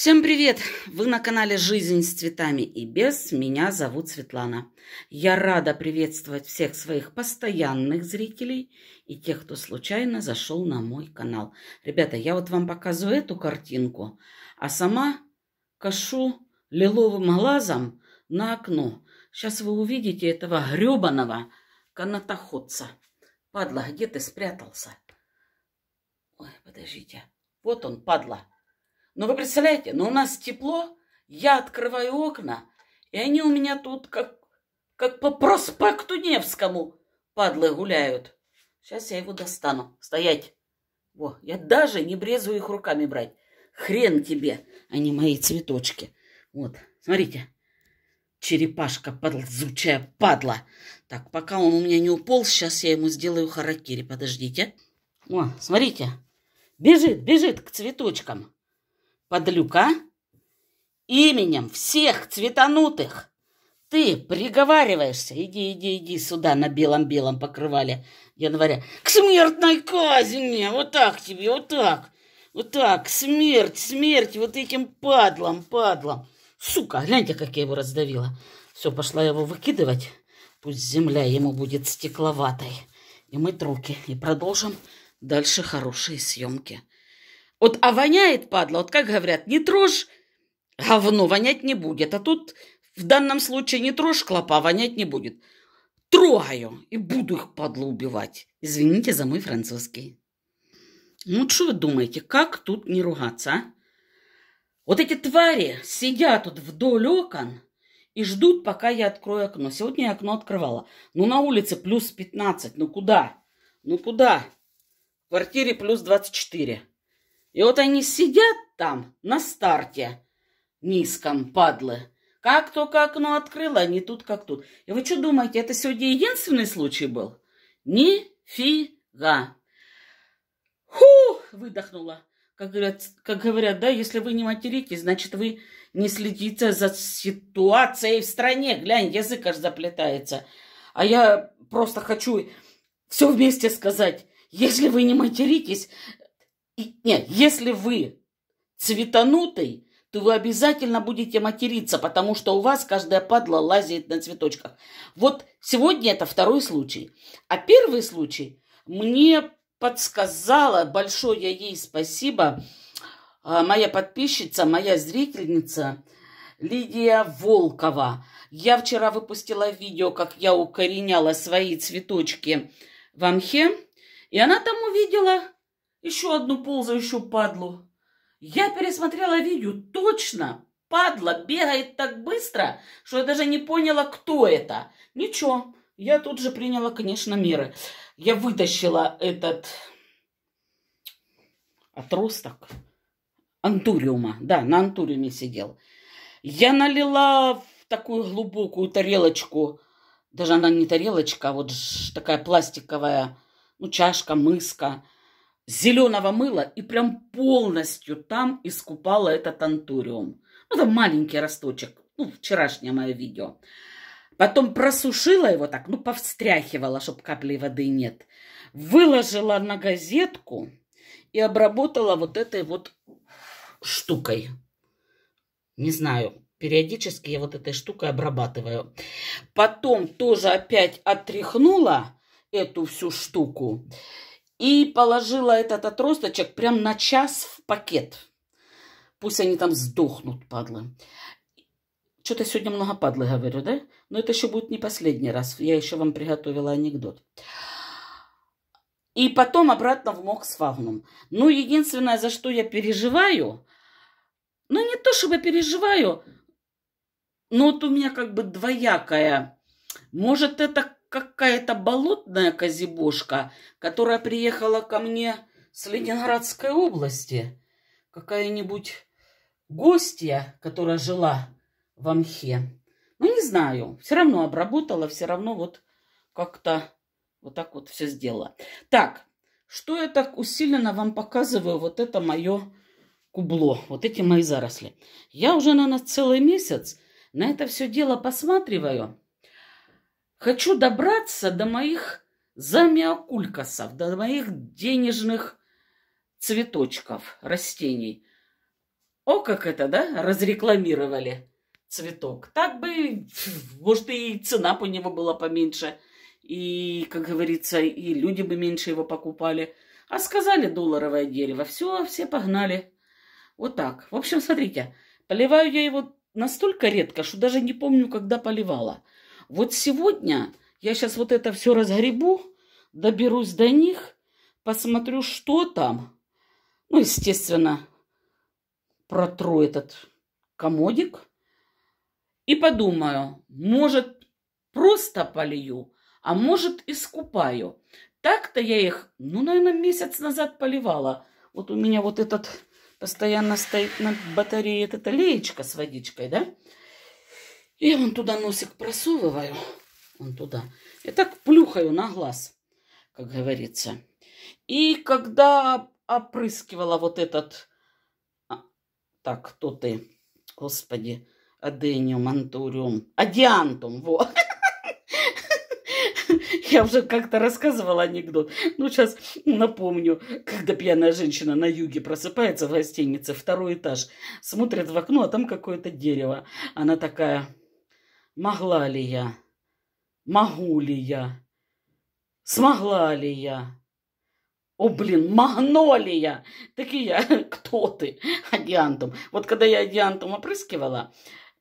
Всем привет! Вы на канале «Жизнь с цветами и без». Меня зовут Светлана. Я рада приветствовать всех своих постоянных зрителей и тех, кто случайно зашел на мой канал. Ребята, я вот вам показываю эту картинку, а сама кашу лиловым глазом на окно. Сейчас вы увидите этого гребаного канатоходца. Падла, где ты спрятался? Ой, подождите. Вот он, падла. Падла. Но ну, вы представляете, но ну, у нас тепло, я открываю окна, и они у меня тут как, как по проспекту Невскому, падлы, гуляют. Сейчас я его достану. Стоять! Во, я даже не брезу их руками брать. Хрен тебе, а не мои цветочки. Вот, смотрите. Черепашка ползучая падла. Так, пока он у меня не упал, сейчас я ему сделаю харакири. Подождите. О, смотрите. Бежит, бежит к цветочкам подлюка, именем всех цветанутых ты приговариваешься, иди, иди, иди сюда на белом-белом покрывале января, к смертной казни, вот так тебе, вот так, вот так, смерть, смерть вот этим падлом, падлом. Сука, гляньте, как я его раздавила. Все, пошла его выкидывать, пусть земля ему будет стекловатой. И мыть руки, и продолжим дальше хорошие съемки. Вот а воняет, падла, вот как говорят, не трожь, говно вонять не будет. А тут в данном случае не трожь клопа, вонять не будет. Трогаю и буду их, падла, убивать. Извините за мой французский. Ну, что вы думаете, как тут не ругаться, а? Вот эти твари сидят тут вдоль окон и ждут, пока я открою окно. Сегодня я окно открывала. Ну, на улице плюс 15. Ну, куда? Ну, куда? В квартире плюс 24. И вот они сидят там, на старте, низком, падлы. Как только окно открыло, они тут как тут. И вы что думаете, это сегодня единственный случай был? Нифига. Ху, выдохнула. Как говорят, как говорят, да, если вы не материтесь, значит, вы не следите за ситуацией в стране. Глянь, язык аж заплетается. А я просто хочу все вместе сказать. Если вы не материтесь, нет, если вы цветанутый, то вы обязательно будете материться, потому что у вас каждая падла лазит на цветочках. Вот сегодня это второй случай. А первый случай мне подсказала, большое ей спасибо, а, моя подписчица, моя зрительница Лидия Волкова. Я вчера выпустила видео, как я укореняла свои цветочки в амхе, и она там увидела еще одну ползающую падлу. Я пересмотрела видео. Точно! Падла бегает так быстро, что я даже не поняла, кто это. Ничего, я тут же приняла, конечно, меры. Я вытащила этот отросток антуриума. Да, на антуриуме сидел. Я налила в такую глубокую тарелочку, даже она не тарелочка, а вот такая пластиковая, ну, чашка, мыска – зеленого мыла и прям полностью там искупала этот антуриум. Ну, там маленький росточек, ну, вчерашнее мое видео. Потом просушила его так, ну, повстряхивала, чтобы каплей воды нет. Выложила на газетку и обработала вот этой вот штукой. Не знаю, периодически я вот этой штукой обрабатываю. Потом тоже опять отряхнула эту всю штуку и положила этот отросточек прям на час в пакет. Пусть они там сдохнут, падлы. Что-то сегодня много падлы говорю, да? Но это еще будет не последний раз. Я еще вам приготовила анекдот. И потом обратно в мок Моксфагнум. Ну, единственное, за что я переживаю, ну, не то чтобы переживаю, но вот у меня как бы двоякая. Может, это какая-то болотная козибошка, которая приехала ко мне с Ленинградской области. Какая-нибудь гостья, которая жила в Амхе. Ну, не знаю, все равно обработала, все равно вот как-то вот так вот все сделала. Так, что я так усиленно вам показываю, вот это мое кубло, вот эти мои заросли. Я уже, наверное, целый месяц на это все дело посматриваю Хочу добраться до моих замиокулькасов, до моих денежных цветочков, растений. О, как это, да, разрекламировали цветок. Так бы, может, и цена по него была поменьше, и, как говорится, и люди бы меньше его покупали. А сказали долларовое дерево, все, все погнали. Вот так. В общем, смотрите, поливаю я его настолько редко, что даже не помню, когда поливала – вот сегодня я сейчас вот это все разгребу, доберусь до них, посмотрю, что там. Ну, естественно, протру этот комодик и подумаю, может, просто полью, а может, искупаю. Так-то я их, ну, наверное, месяц назад поливала. Вот у меня вот этот постоянно стоит на батарее эта леечка с водичкой, да? Я вон туда носик просовываю, вон туда, и так плюхаю на глаз, как говорится. И когда опрыскивала вот этот... А, так, кто ты? Господи, адениум, антуриум, адиантум, вот. Я уже как-то рассказывала анекдот. Ну, сейчас напомню. Когда пьяная женщина на юге просыпается в гостинице, второй этаж, смотрит в окно, а там какое-то дерево. Она такая, Могла ли я? Могу ли я? Смогла ли я? О, блин, магнолия! я. кто ты? Адиантум. Вот когда я адиантум опрыскивала,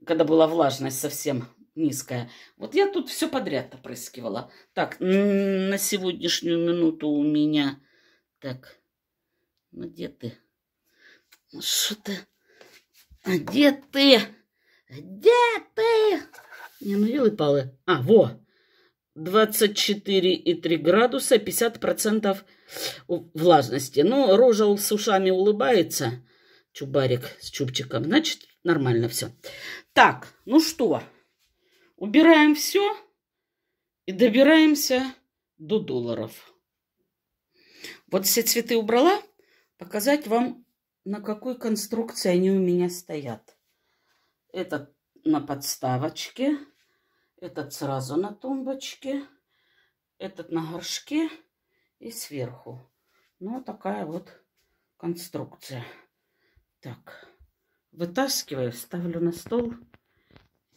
когда была влажность совсем низкая, вот я тут все подряд опрыскивала. Так, м-м, на сегодняшнюю минуту у меня... Так, ну где ты? что ты? Где ты? Где ты? Не, ну елы-палы. А, во! 24,3 градуса, 50% влажности. Ну, рожа с ушами улыбается. Чубарик с чубчиком. Значит, нормально все. Так, ну что, убираем все и добираемся до долларов. Вот все цветы убрала, показать вам, на какой конструкции они у меня стоят. Это на подставочке, этот сразу на тумбочке, этот на горшке и сверху. Ну, такая вот конструкция. Так, вытаскиваю, ставлю на стол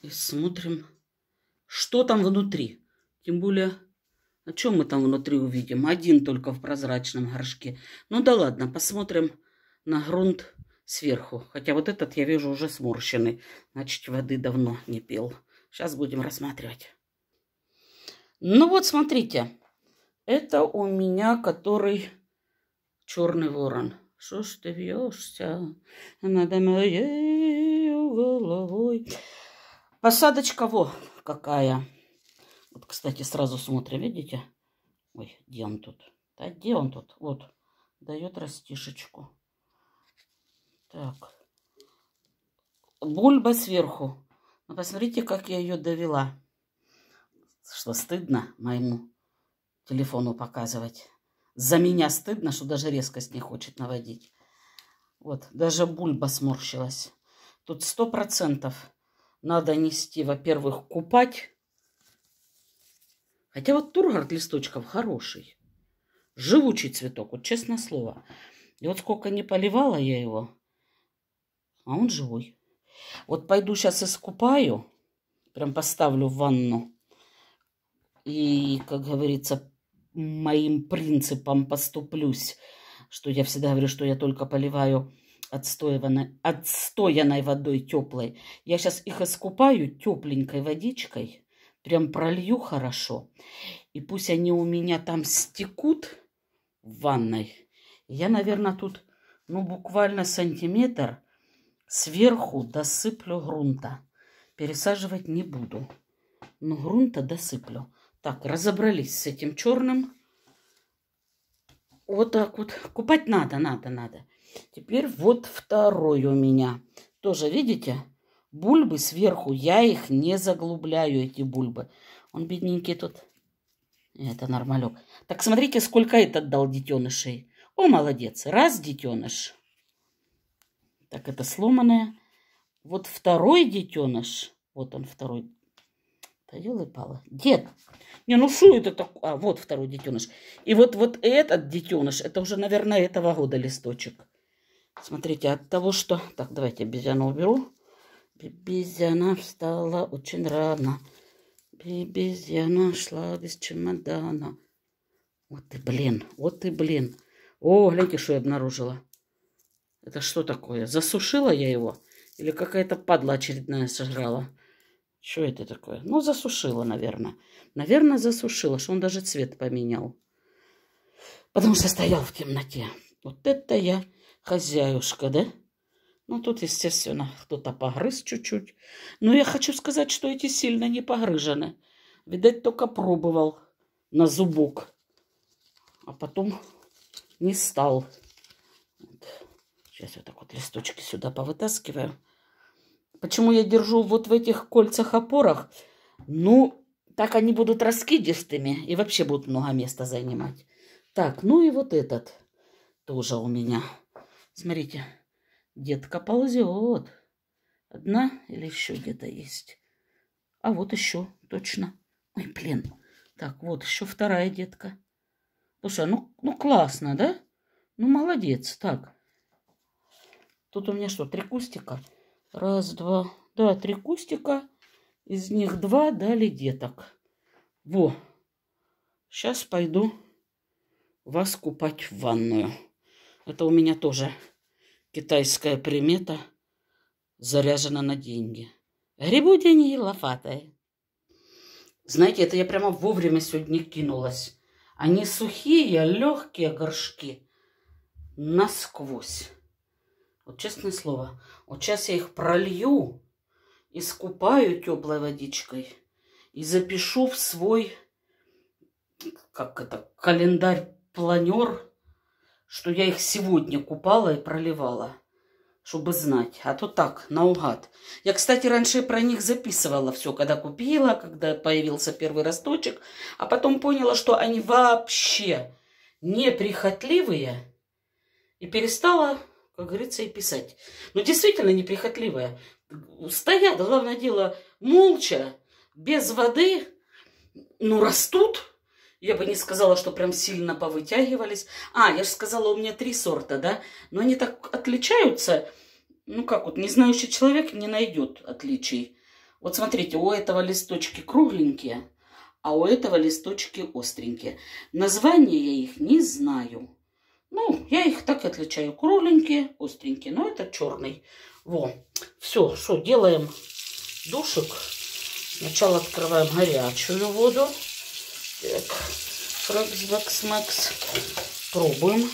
и смотрим, что там внутри. Тем более, о чем мы там внутри увидим? Один только в прозрачном горшке. Ну да ладно, посмотрим на грунт сверху. Хотя вот этот, я вижу, уже сморщенный. Значит, воды давно не пил. Сейчас будем рассматривать. Ну вот, смотрите. Это у меня, который черный ворон. Что ж ты вьешься надо моей э, головой? Посадочка во какая. Вот, кстати, сразу смотрим, видите? Ой, где он тут? Да где он тут? Вот, дает растишечку. Так. Бульба сверху. Ну, посмотрите, как я ее довела. Что стыдно моему телефону показывать. За меня стыдно, что даже резкость не хочет наводить. Вот, даже бульба сморщилась. Тут сто процентов надо нести, во-первых, купать. Хотя вот тургард листочков хороший. Живучий цветок, вот честное слово. И вот сколько не поливала я его, а он живой. Вот пойду сейчас искупаю, прям поставлю в ванну. И, как говорится, моим принципам поступлюсь, что я всегда говорю, что я только поливаю отстоянной, отстоянной водой теплой. Я сейчас их искупаю тепленькой водичкой, прям пролью хорошо. И пусть они у меня там стекут в ванной. Я, наверное, тут ну, буквально сантиметр Сверху досыплю грунта. Пересаживать не буду. Но грунта досыплю. Так, разобрались с этим черным. Вот так вот. Купать надо, надо, надо. Теперь вот второй у меня. Тоже, видите, бульбы сверху. Я их не заглубляю, эти бульбы. Он бедненький тут. Это нормалек. Так, смотрите, сколько этот дал детенышей. О, молодец. Раз детеныш. Так, это сломанное. Вот второй детеныш. Вот он, второй. Да елы-пала. Дед. Не, ну что это такое? А, вот второй детеныш. И вот, вот этот детеныш, это уже, наверное, этого года листочек. Смотрите, от того, что... Так, давайте обезьяну уберу. Обезьяна встала очень рано. Обезьяна шла без чемодана. Вот и блин, вот и блин. О, гляньте, что я обнаружила. Это что такое? Засушила я его? Или какая-то падла очередная сожрала? Что это такое? Ну, засушила, наверное. Наверное, засушила, что он даже цвет поменял. Потому что стоял в темноте. Вот это я хозяюшка, да? Ну, тут, естественно, кто-то погрыз чуть-чуть. Но я хочу сказать, что эти сильно не погрыжены. Видать, только пробовал на зубок. А потом не стал. Сейчас вот так вот листочки сюда повытаскиваю. Почему я держу вот в этих кольцах-опорах? Ну, так они будут раскидистыми и вообще будут много места занимать. Так, ну и вот этот тоже у меня. Смотрите, детка ползет. Одна или еще где-то есть. А вот еще, точно. Ой, блин. Так, вот еще вторая детка. Слушай, а ну, ну классно, да? Ну, молодец. Так, Тут у меня что, три кустика? Раз, два, да, три кустика. Из них два дали деток. Во. Сейчас пойду вас купать в ванную. Это у меня тоже китайская примета заряжена на деньги. Грибу деньги лопатой. Знаете, это я прямо вовремя сегодня кинулась. Они сухие, легкие горшки насквозь. Вот честное слово. Вот сейчас я их пролью, искупаю теплой водичкой и запишу в свой, как это, календарь-планер, что я их сегодня купала и проливала, чтобы знать. А то так, наугад. Я, кстати, раньше про них записывала все, когда купила, когда появился первый росточек, а потом поняла, что они вообще неприхотливые, и перестала как говорится, и писать. Но действительно неприхотливая. Стоят, главное дело, молча, без воды, ну, растут. Я бы не сказала, что прям сильно повытягивались. А, я же сказала, у меня три сорта, да? Но они так отличаются. Ну, как вот, не знающий человек не найдет отличий. Вот смотрите, у этого листочки кругленькие, а у этого листочки остренькие. Название я их не знаю. Ну, я их так и отличаю. Кругленькие, остренькие. Но это черный. Во. Все, что делаем душек. Сначала открываем горячую воду. Так. Фрекс, бакс, макс. Пробуем.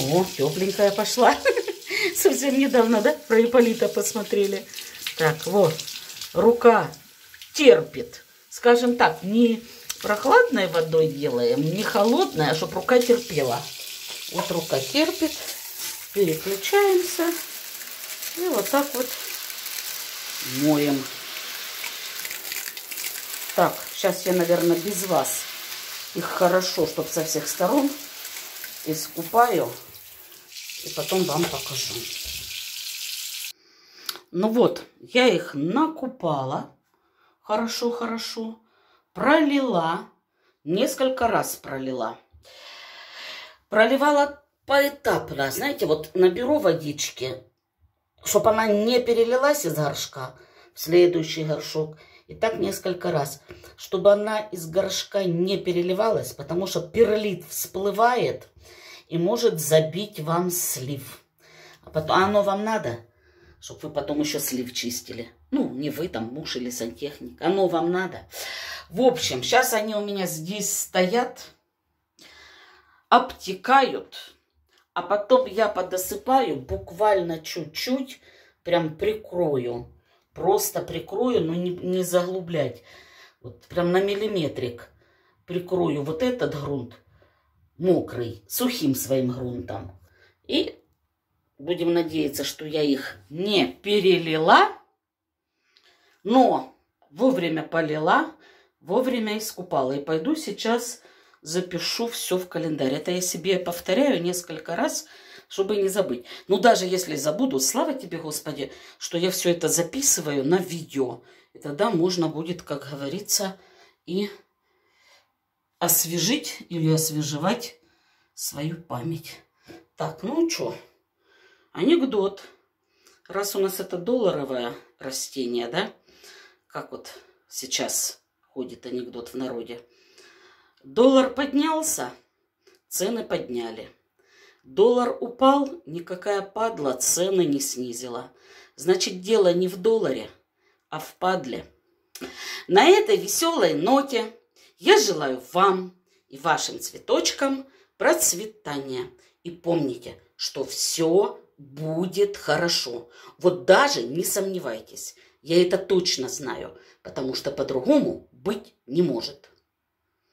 О, тепленькая пошла. Совсем недавно, да, про Иполита посмотрели. Так, вот. Рука терпит. Скажем так, не прохладной водой делаем, не холодной, а чтобы рука терпела. Вот рука терпит. Переключаемся. И вот так вот моем. Так, сейчас я, наверное, без вас их хорошо, чтобы со всех сторон искупаю. И потом вам покажу. Ну вот, я их накупала. Хорошо-хорошо пролила, несколько раз пролила. Проливала поэтапно, знаете, вот наберу водички, чтобы она не перелилась из горшка в следующий горшок. И так несколько раз, чтобы она из горшка не переливалась, потому что перлит всплывает и может забить вам слив. А потом, а оно вам надо, чтобы вы потом еще слив чистили. Ну, не вы там, муж или сантехник. Оно вам надо. В общем, сейчас они у меня здесь стоят, обтекают, а потом я подосыпаю буквально чуть-чуть, прям прикрою. Просто прикрою, но не, не заглублять. Вот прям на миллиметрик прикрою вот этот грунт мокрый, сухим своим грунтом. И будем надеяться, что я их не перелила. Но вовремя полила, вовремя искупала. И пойду сейчас запишу все в календарь. Это я себе повторяю несколько раз, чтобы не забыть. Но ну, даже если забуду, слава тебе, Господи, что я все это записываю на видео. И тогда можно будет, как говорится, и освежить или освежевать свою память. Так, ну что, анекдот. Раз у нас это долларовое растение, да, как вот сейчас ходит анекдот в народе. Доллар поднялся, цены подняли. Доллар упал, никакая падла цены не снизила. Значит, дело не в долларе, а в падле. На этой веселой ноте я желаю вам и вашим цветочкам процветания. И помните, что все будет хорошо. Вот даже не сомневайтесь – я это точно знаю, потому что по-другому быть не может.